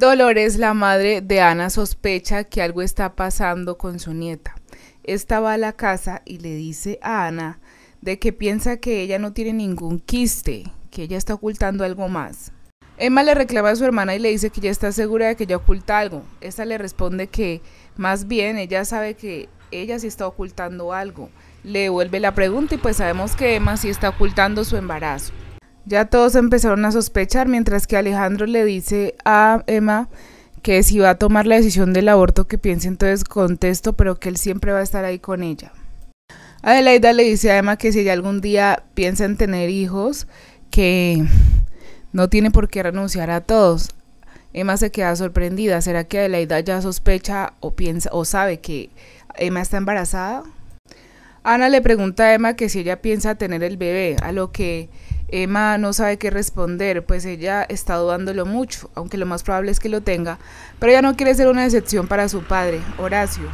Dolores, la madre de Ana, sospecha que algo está pasando con su nieta. Esta va a la casa y le dice a Ana de que piensa que ella no tiene ningún quiste, que ella está ocultando algo más. Emma le reclama a su hermana y le dice que ya está segura de que ella oculta algo. Esta le responde que más bien ella sabe que ella sí está ocultando algo. Le devuelve la pregunta y pues sabemos que Emma sí está ocultando su embarazo. Ya todos empezaron a sospechar, mientras que Alejandro le dice a Emma que si va a tomar la decisión del aborto que piense entonces contesto, pero que él siempre va a estar ahí con ella. Adelaida le dice a Emma que si ella algún día piensa en tener hijos, que no tiene por qué renunciar a todos. Emma se queda sorprendida. ¿Será que Adelaida ya sospecha o piensa o sabe que Emma está embarazada? Ana le pregunta a Emma que si ella piensa tener el bebé, a lo que Emma no sabe qué responder, pues ella está dudándolo mucho, aunque lo más probable es que lo tenga, pero ella no quiere ser una decepción para su padre, Horacio.